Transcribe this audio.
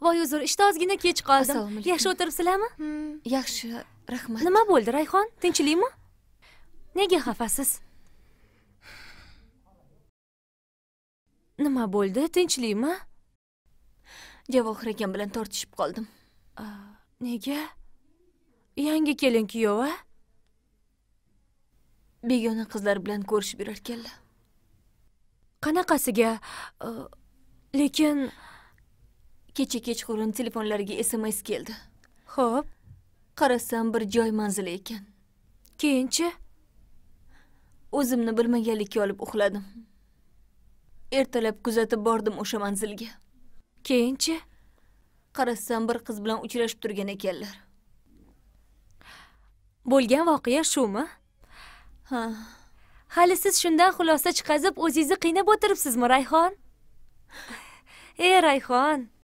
voy uzr ishda ozgina kech qoldim yaxshi o'tiribsizlarmi hmm. yaxshi rahmat nima bo'ldi rayhon tinchlikmi nega xafasiz nima bo'ldi tinchlikmi javohir akam bilan tortishib qoldim nega yangi kelin kuyov a begona qizlar bilan ko'rishib yurarkanlar qanaqasiga lekin kecha kechqurun telefonlariga sms keldi ho'p qarasam bir joy manzili ekan keyinchi o'zimni bilmaganlikka olib uxladim ertalab kuzatib bordim o'sha manzilga keyinchi qarasam bir qiz bilan uchrashib turgan ekanlar bo'lgan voqea shumi ha hali siz shundan xulosa chiqazib o'zingizni qiynab o'tiribsizmi rayhon e rayhon